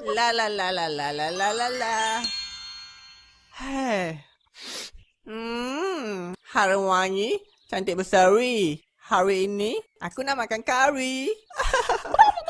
La la la la la la la la la. Hei. Hmm. Hari wangi. Cantik besar, Hari ini, aku nak makan kari.